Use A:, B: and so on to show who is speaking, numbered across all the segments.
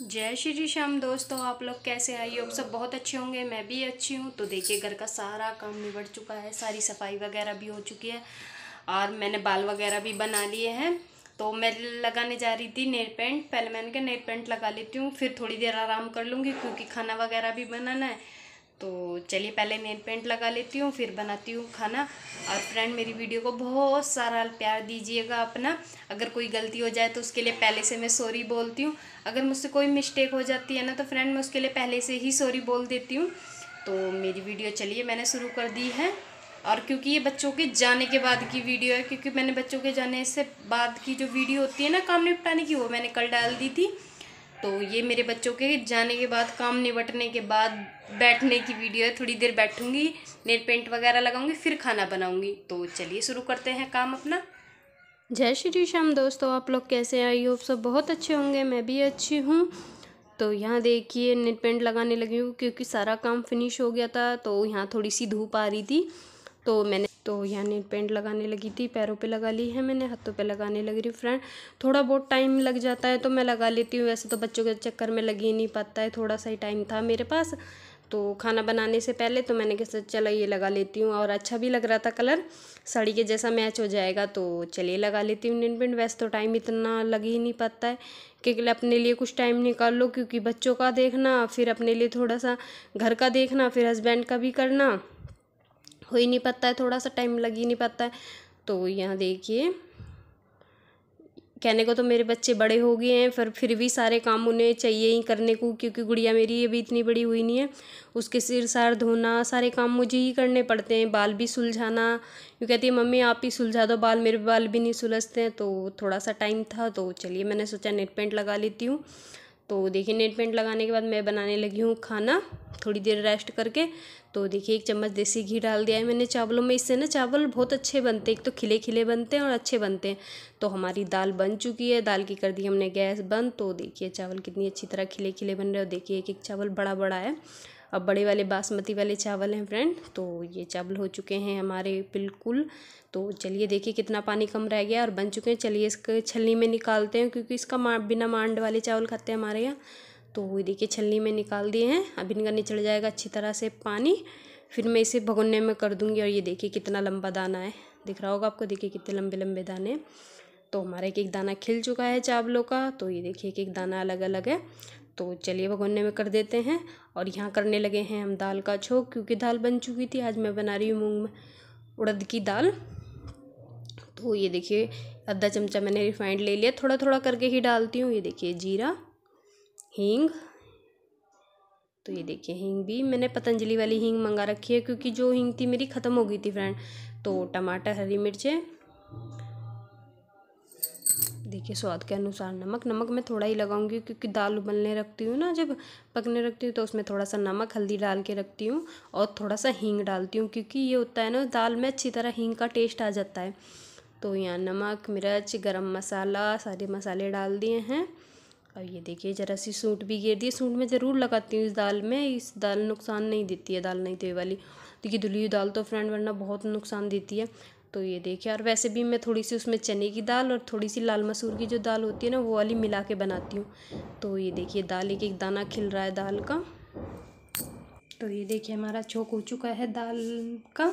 A: जय श्री श्याम दोस्तों आप लोग कैसे आई हो सब बहुत अच्छे होंगे मैं भी अच्छी हूँ तो देखिए घर का सारा काम निबट चुका है सारी सफाई वगैरह भी हो चुकी है और मैंने बाल वगैरह भी बना लिए हैं तो मैं लगाने जा रही थी नेल पेंट पहले मैंने कहा नेल पेंट लगा लेती हूँ फिर थोड़ी देर आराम कर लूँगी क्योंकि खाना वगैरह भी बनाना है तो चलिए पहले नेल पेंट लगा लेती हूँ फिर बनाती हूँ खाना और फ्रेंड मेरी वीडियो को बहुत सारा प्यार दीजिएगा अपना अगर कोई गलती हो जाए तो उसके लिए पहले से मैं सॉरी बोलती हूँ अगर मुझसे कोई मिस्टेक हो जाती है ना तो फ्रेंड मैं उसके लिए पहले से ही सॉरी बोल देती हूँ तो मेरी वीडियो चलिए मैंने शुरू कर दी है और क्योंकि ये बच्चों के जाने के बाद की वीडियो है क्योंकि मैंने बच्चों के जाने से बाद की जो वीडियो होती है ना काम निपटाने की वो मैंने कल डाल दी थी तो ये मेरे बच्चों के जाने के बाद काम निपटने के बाद बैठने की वीडियो है थोड़ी देर बैठूंगी नेल पेंट वगैरह लगाऊंगी फिर खाना बनाऊंगी तो चलिए शुरू करते हैं काम अपना जय श्री श्याम दोस्तों आप लोग कैसे आई होप सब बहुत अच्छे होंगे मैं भी अच्छी हूँ तो यहाँ देखिए नेट पेंट लगाने लगी हूँ क्योंकि सारा काम फिनिश हो गया था तो यहाँ थोड़ी सी धूप आ रही थी तो मैंने तो यहाँ नेल पेंट लगाने लगी थी पैरों पे लगा ली है मैंने हाथों पे लगाने लग रही फ्रेंड थोड़ा बहुत टाइम लग जाता है तो मैं लगा लेती हूँ वैसे तो बच्चों के चक्कर में लग ही नहीं पाता है थोड़ा सा ही टाइम था मेरे पास तो खाना बनाने से पहले तो मैंने कहा चलो ये लगा लेती हूँ और अच्छा भी लग रहा था कलर साड़ी के जैसा मैच हो जाएगा तो चलिए लगा लेती हूँ नेल पेंट वैसे तो टाइम इतना लग ही नहीं पाता है क्योंकि अपने लिए कुछ टाइम निकाल लो क्योंकि बच्चों का देखना फिर अपने लिए थोड़ा सा घर का देखना फिर हस्बैंड का भी करना हो ही नहीं पाता है थोड़ा सा टाइम लग ही नहीं पाता है तो यहाँ देखिए कहने को तो मेरे बच्चे बड़े हो गए हैं फिर फिर भी सारे काम उन्हें चाहिए ही करने को क्योंकि गुड़िया मेरी अभी इतनी बड़ी हुई नहीं है उसके सिर सार धोना सारे काम मुझे ही करने पड़ते हैं बाल भी सुलझाना क्यों कहती है मम्मी आप ही सुलझा दो बाल मेरे बाल भी नहीं सुलझते हैं तो थोड़ा सा टाइम था तो चलिए मैंने सोचा नेट पेंट लगा लेती हूँ तो देखिए नेट पेंट लगाने के बाद मैं बनाने लगी हूँ खाना थोड़ी देर रेस्ट करके तो देखिए एक चम्मच देसी घी डाल दिया है मैंने चावलों में इससे ना चावल बहुत अच्छे बनते हैं एक तो खिले खिले बनते हैं और अच्छे बनते हैं तो हमारी दाल बन चुकी है दाल की कर दी हमने गैस बंद तो देखिए चावल कितनी अच्छी तरह खिले खिले बन रहे और देखिए एक एक चावल बड़ा बड़ा है अब बड़े वाले बासमती वाले चावल हैं फ्रेंड तो ये चावल हो चुके हैं हमारे बिल्कुल तो चलिए देखिए कितना पानी कम रह गया और बन चुके हैं चलिए इसके छलनी में निकालते हैं क्योंकि इसका मा, बिना मांड वाले चावल खाते हैं हमारे यहाँ तो वो देखिए छलनी में निकाल दिए हैं अब इनका निचड़ जाएगा अच्छी तरह से पानी फिर मैं इसे भगोने में कर दूंगी और ये देखिए कितना लंबा दाना है दिख रहा होगा आपको देखिए कितने लंबे लंबे दाने तो हमारा एक एक दाना खिल चुका है चावलों का तो ये देखिए एक एक दाना अलग अलग है तो चलिए भगोने में कर देते हैं और यहाँ करने लगे हैं हम दाल का छोक क्योंकि दाल बन चुकी थी आज मैं बना रही हूँ मूँग में उड़द की दाल तो ये देखिए आधा चमचा मैंने रिफाइंड ले लिया थोड़ा थोड़ा करके ही डालती हूँ ये देखिए जीरा हींग तो ये देखिए हींग भी मैंने पतंजलि वाली हींग मंगा रखी है क्योंकि जो हींग थी मेरी ख़त्म हो गई थी फ्रेंड तो टमाटर हरी मिर्चें देखिए स्वाद के अनुसार नमक नमक मैं थोड़ा ही लगाऊंगी क्योंकि दाल उबलने रखती हूँ ना जब पकने रखती हूँ तो उसमें थोड़ा सा नमक हल्दी डाल के रखती हूँ और थोड़ा सा हींग डालती हूँ क्योंकि ये होता है ना दाल में अच्छी तरह हींग का टेस्ट आ जाता है तो यहाँ नमक मिर्च गरम मसाला सारे मसाले डाल दिए हैं और ये देखिए ज़रा सी सूट भी गिर दी सूट में ज़रूर लगाती हूँ इस दाल में इस दाल नुकसान नहीं देती है दाल नहीं तो वाली देखिए धुली हुई दाल तो फ्रेंड वरना बहुत नुकसान देती है तो ये देखिए और वैसे भी मैं थोड़ी सी उसमें चने की दाल और थोड़ी सी लाल मसूर की जो दाल होती है ना वो वाली मिला के बनाती हूँ तो ये देखिए दाल एक एक दाना खिल रहा है दाल का तो ये देखिए हमारा छोंक हो चुका है दाल का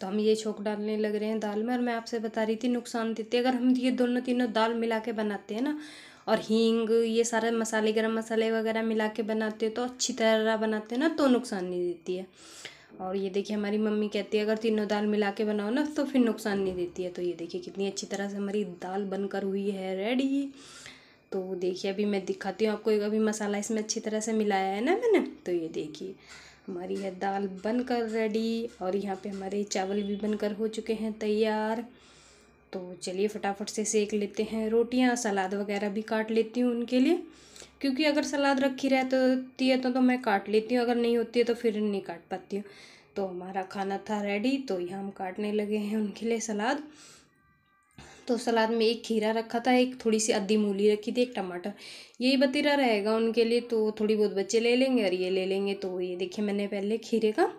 A: तो हम ये छोंक डालने लग रहे हैं दाल में और मैं आपसे बता रही थी नुकसान देती है अगर हम ये दोनों तीनों दाल मिला के बनाते हैं ना और हींग ये सारे मसाले गर्म मसाले वगैरह मिला के बनाते हैं तो अच्छी तरह बनाते हैं ना तो नुकसान नहीं देती है और ये देखिए हमारी मम्मी कहती है अगर तीनों दाल मिला के बनाओ ना तो फिर नुकसान नहीं देती है तो ये देखिए कितनी अच्छी तरह से हमारी दाल बनकर हुई है रेडी तो देखिए अभी मैं दिखाती हूँ आपको अभी मसाला इसमें अच्छी तरह से मिलाया है ना मैंने तो ये देखिए हमारी है दाल बनकर रेडी और यहाँ पर हमारे चावल भी बनकर हो चुके हैं तैयार तो चलिए फटाफट से सेक लेते हैं रोटियाँ सलाद वगैरह भी काट लेती हूँ उनके लिए क्योंकि अगर सलाद रखी रहती है तो, तो मैं काट लेती हूँ अगर नहीं होती है तो फिर नहीं काट पाती हूँ तो हमारा खाना था रेडी तो यहाँ हम काटने लगे हैं उनके लिए सलाद तो सलाद में एक खीरा रखा था एक थोड़ी सी अद्धी मूली रखी थी एक टमाटर यही बतीरा रहेगा उनके लिए तो थोड़ी बहुत बच्चे ले लेंगे और ये ले लेंगे तो ये देखिए मैंने पहले खीरे का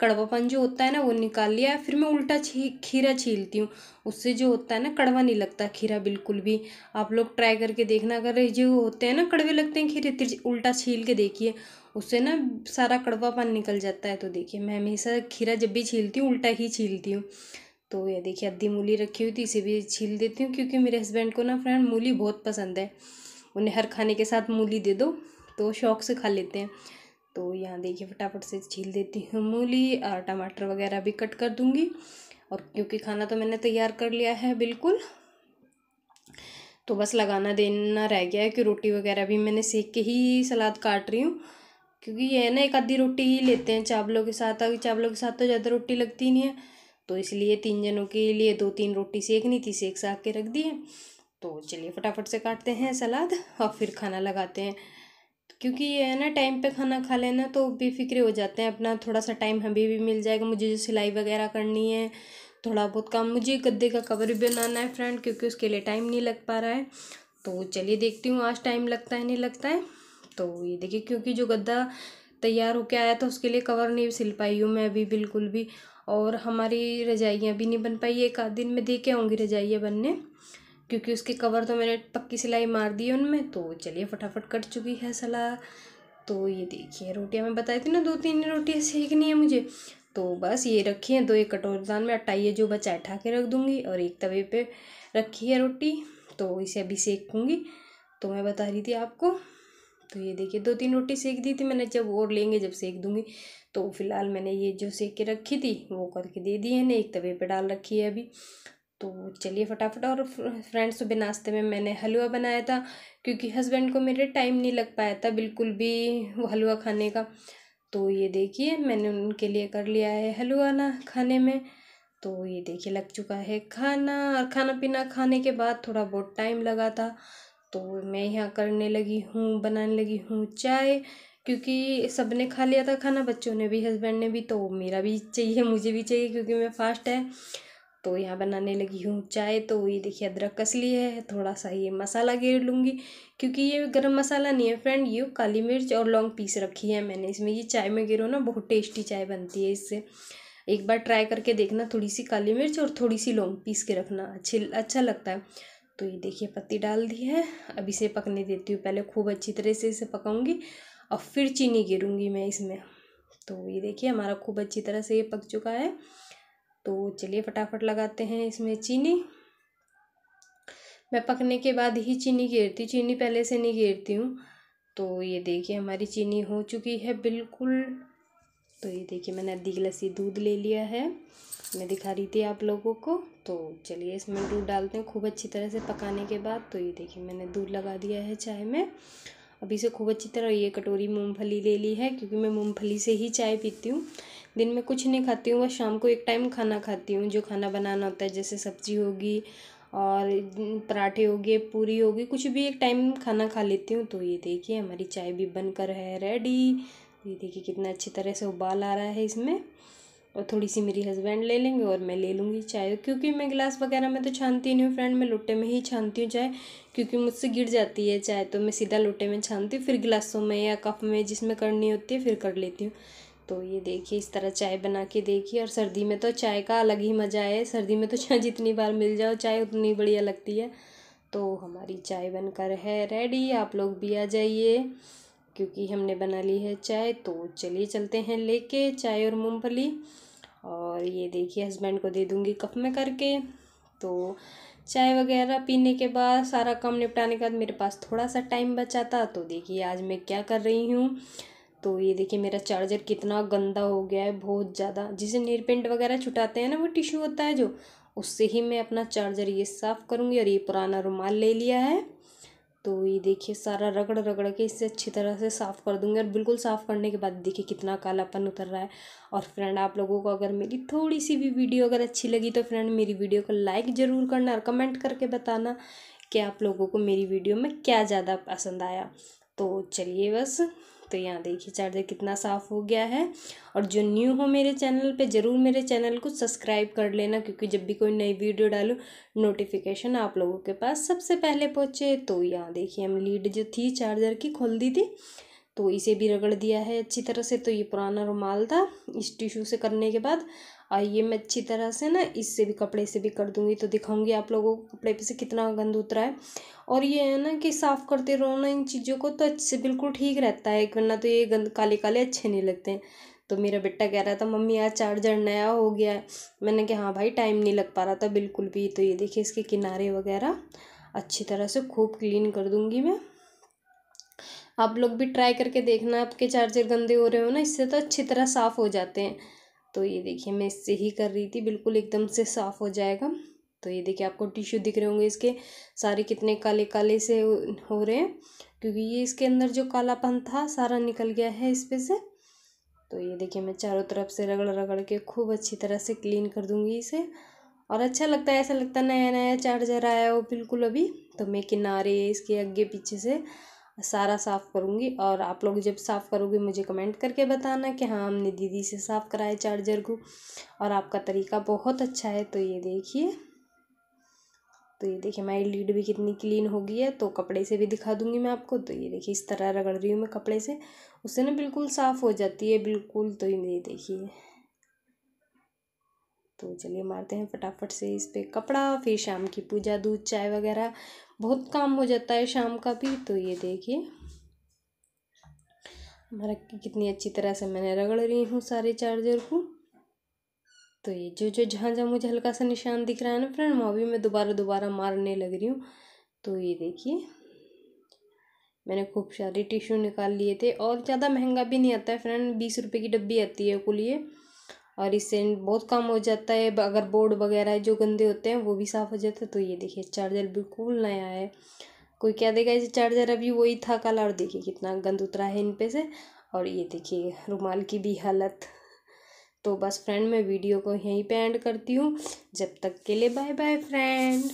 A: कड़वापन जो होता है ना वो निकाल लिया फिर मैं उल्टा छी खीरा छीलती हूँ उससे जो होता है ना कड़वा नहीं लगता खीरा बिल्कुल भी आप लोग ट्राई करके देखना अगर जो होते हैं ना कड़वे लगते हैं खीरे उल्टा छील के देखिए उससे ना सारा कड़वापन निकल जाता है तो देखिए मैं हमेशा खीरा जब भी छीलती हूँ उल्टा ही छीलती हूँ तो ये देखिए अद्धी मूली रखी हुई थी इसे भी छील देती हूँ क्योंकि मेरे हस्बैंड को ना फ्रेंड मूली बहुत पसंद है उन्हें हर खाने के साथ मूली दे दो तो शौक से खा लेते हैं तो यहाँ देखिए फटाफट से छील देती हूँ मूली और टमाटर वगैरह भी कट कर दूँगी और क्योंकि खाना तो मैंने तैयार कर लिया है बिल्कुल तो बस लगाना देना रह गया है कि रोटी वगैरह भी मैंने सेक के ही सलाद काट रही हूँ क्योंकि ये है ना एक आधी रोटी ही लेते हैं चावलों के साथ अभी चावलों के साथ तो ज़्यादा रोटी लगती नहीं है तो इसलिए तीन जनों के लिए दो तीन रोटी सेकनी थी सेक साक के रख दिए तो चलिए फटाफट से काटते हैं सलाद और फिर खाना लगाते हैं क्योंकि ये है ना टाइम पे खाना खा लेना तो बेफिक्रे हो जाते हैं अपना थोड़ा सा टाइम हमें भी मिल जाएगा मुझे जो सिलाई वगैरह करनी है थोड़ा बहुत काम मुझे गद्दे का कवर भी बनाना है फ्रेंड क्योंकि उसके लिए टाइम नहीं लग पा रहा है तो चलिए देखती हूँ आज टाइम लगता है नहीं लगता है तो ये देखिए क्योंकि जो गद्दा तैयार होके आया था उसके लिए कवर नहीं सिल पाई हूँ मैं अभी बिल्कुल भी और हमारी रजाइयाँ भी नहीं बन पाई एक आध दिन में दे के आऊँगी रजाइयाँ बनने क्योंकि उसके कवर तो मैंने पक्की सिलाई मार दी है उनमें तो चलिए फटाफट कट चुकी है सलाह तो ये देखिए रोटियाँ मैं बताई थी ना दो तीन रोटियाँ सेकनी है मुझे तो बस ये रखी है दो एक कटोरदान में अटाइए जो बचा उठा के रख दूँगी और एक तवे पर रखी है रोटी तो इसे अभी सेकूँगी तो मैं बता रही थी आपको तो ये देखिए दो तीन रोटी सेक दी थी मैंने जब और लेंगे जब सेक दूंगी तो फिलहाल मैंने ये जो सेक के रखी थी वो करके दे दी है ना एक तवे पे डाल रखी है अभी तो चलिए फटाफट और फ्रेंड्स सुबह नाश्ते में मैंने हलवा बनाया था क्योंकि हस्बैंड को मेरे टाइम नहीं लग पाया था बिल्कुल भी वो हलवा खाने का तो ये देखिए मैंने उनके लिए कर लिया है हलवा ना खाने में तो ये देखिए लग चुका है खाना और खाना पीना खाने के बाद थोड़ा बहुत टाइम लगा था तो मैं यहाँ करने लगी हूँ बनाने लगी हूँ चाय क्योंकि सबने खा लिया था खाना बच्चों ने भी हस्बैंड ने भी तो मेरा भी चाहिए मुझे भी चाहिए क्योंकि मैं फास्ट है तो यहाँ बनाने लगी हूँ चाय तो ये देखिए अदरक कस ली है थोड़ा सा ये मसाला गेर लूँगी क्योंकि ये गरम मसाला नहीं है फ्रेंड ये काली मिर्च और लौंग पीस रखी है मैंने इसमें ये चाय में गिरो ना बहुत टेस्टी चाय बनती है इससे एक बार ट्राई करके देखना थोड़ी सी काली मिर्च और थोड़ी सी लौंग पीस के रखना अच्छे अच्छा लगता है तो ये देखिए पत्ती डाल दी है अब इसे पकने देती हूँ पहले खूब अच्छी तरह से इसे पकाऊंगी और फिर चीनी गिरूँगी मैं इसमें तो ये देखिए हमारा खूब अच्छी तरह से ये पक चुका है तो चलिए फटाफट लगाते हैं इसमें चीनी मैं पकने के बाद ही चीनी गिरती चीनी पहले से नहीं गिरती हूँ तो ये देखिए हमारी चीनी हो चुकी है बिल्कुल तो ये देखिए मैंने आधी गिलासी दूध ले लिया है मैं दिखा रही थी आप लोगों को तो चलिए इसमें दूध डालते हैं खूब अच्छी तरह से पकाने के बाद तो ये देखिए मैंने दूध लगा दिया है चाय में अभी इसे खूब अच्छी तरह ये कटोरी मूंगफली ले ली है क्योंकि मैं मूंगफली से ही चाय पीती हूँ दिन में कुछ नहीं खाती हूँ बस शाम को एक टाइम खाना खाती हूँ जो खाना बनाना होता है जैसे सब्जी होगी और पराठे हो गए पूरी होगी कुछ भी एक टाइम खाना खा लेती हूँ तो ये देखिए हमारी चाय भी बनकर है रेडी ये देखिए कितना अच्छी तरह से उबाल आ रहा है इसमें और थोड़ी सी मेरी हस्बैंड ले लेंगे और मैं ले लूँगी चाय क्योंकि मैं गिलास वगैरह में तो छानती नहीं हूँ फ्रेंड मैं लोटे में ही छानती हूँ चाय क्योंकि मुझसे गिर जाती है चाय तो मैं सीधा लोटे में छानती हूँ फिर गिलासों में या कप में जिसमें करनी होती है फिर कर लेती हूँ तो ये देखिए इस तरह चाय बना के देखिए और सर्दी में तो चाय का अलग ही मज़ा है सर्दी में तो चाय जितनी बार मिल जाओ चाय उतनी बढ़िया लगती है तो हमारी चाय बनकर है रेडी आप लोग भी आ जाइए क्योंकि हमने बना ली है चाय तो चलिए चलते हैं लेके चाय और मूंगफली और ये देखिए हस्बैंड को दे दूँगी कप में करके तो चाय वगैरह पीने के बाद सारा काम निपटाने के बाद मेरे पास थोड़ा सा टाइम बचा था तो देखिए आज मैं क्या कर रही हूँ तो ये देखिए मेरा चार्जर कितना गंदा हो गया है बहुत ज़्यादा जिसे नेल पेंट वगैरह छुटाते हैं ना वो टिश्यू होता है जो उससे ही मैं अपना चार्जर ये साफ़ करूँगी और ये पुराना रुमाल ले लिया है तो ये देखिए सारा रगड़ रगड़ के इससे अच्छी तरह से साफ़ कर दूंगी और बिल्कुल साफ़ करने के बाद देखिए कितना कालापन उतर रहा है और फ्रेंड आप लोगों को अगर मेरी थोड़ी सी भी वीडियो अगर अच्छी लगी तो फ्रेंड मेरी वीडियो को लाइक ज़रूर करना और कमेंट करके बताना कि आप लोगों को मेरी वीडियो में क्या ज़्यादा पसंद आया तो चलिए बस तो यहाँ देखिए चार्जर कितना साफ़ हो गया है और जो न्यू हो मेरे चैनल पे ज़रूर मेरे चैनल को सब्सक्राइब कर लेना क्योंकि जब भी कोई नई वीडियो डालूँ नोटिफिकेशन आप लोगों के पास सबसे पहले पहुँचे तो यहाँ देखिए हम लीड जो थी चार्जर की खोल दी थी तो इसे भी रगड़ दिया है अच्छी तरह से तो ये पुराना रुमाल था इस टिश्यू से करने के बाद और ये मैं अच्छी तरह से ना इससे भी कपड़े से भी कर दूँगी तो दिखाऊँगी आप लोगों को कपड़े पे से कितना गंद उतरा है और ये है ना कि साफ़ करते रहो ना इन चीज़ों को तो अच्छे बिल्कुल ठीक रहता है वरना तो ये गंद काले काले अच्छे नहीं लगते हैं तो मेरा बेटा कह रहा था मम्मी आज चार्जर नया हो गया है मैंने कहा हाँ भाई टाइम नहीं लग पा रहा था बिल्कुल भी तो ये देखिए इसके किनारे वगैरह अच्छी तरह से खूब क्लीन कर दूँगी मैं आप लोग भी ट्राई करके देखना आपके चार्जर गंदे हो रहे हो ना इससे तो अच्छी तरह साफ़ हो जाते हैं तो ये देखिए मैं इससे ही कर रही थी बिल्कुल एकदम से साफ़ हो जाएगा तो ये देखिए आपको टिश्यू दिख रहे होंगे इसके सारे कितने काले काले से हो रहे हैं क्योंकि ये इसके अंदर जो कालापन था सारा निकल गया है इस पर से तो ये देखिए मैं चारों तरफ से रगड़ रगड़ के खूब अच्छी तरह से क्लीन कर दूँगी इसे और अच्छा लगता है ऐसा लगता है नया नया चार्जर आया हो बिल्कुल अभी तो मैं किनारे इसके आगे पीछे से सारा साफ़ करूँगी और आप लोग जब साफ़ करोगे मुझे कमेंट करके बताना कि हाँ हमने दीदी से साफ़ कराया चार्जर को और आपका तरीका बहुत अच्छा है तो ये देखिए तो ये देखिए हमारी लीड भी कितनी क्लीन हो गई है तो कपड़े से भी दिखा दूंगी मैं आपको तो ये देखिए इस तरह रगड़ रही हूँ मैं कपड़े से उससे ना बिल्कुल साफ़ हो जाती है बिल्कुल तो ये देखिए तो चलिए मारते हैं फटाफट से इस पर कपड़ा फिर शाम की पूजा दूध चाय वगैरह बहुत काम हो जाता है शाम का भी तो ये देखिए हमारा कितनी अच्छी तरह से मैंने रगड़ रही हूँ सारे चार्जर को तो ये जो जो जहाँ जहाँ मुझे हल्का सा निशान दिख रहा है ना फ्रेंड वहाँ भी मैं दोबारा दोबारा मारने लग रही हूँ तो ये देखिए मैंने खूब सारे टिश्यू निकाल लिए थे और ज़्यादा महंगा भी नहीं आता है फ्रेंड बीस रुपए की डब्बी आती है कुल ये और इससे बहुत कम हो जाता है अगर बोर्ड वगैरह जो गंदे होते हैं वो भी साफ़ हो जाते हैं तो ये देखिए चार्जर बिल्कुल नया है कोई क्या देगा इसे चार्जर अभी वही था कल और देखिए कितना गंद उतरा है इन पे से और ये देखिए रुमाल की भी हालत तो बस फ्रेंड मैं वीडियो को यहीं पे एंड करती हूँ जब तक के लिए बाय बाय फ्रेंड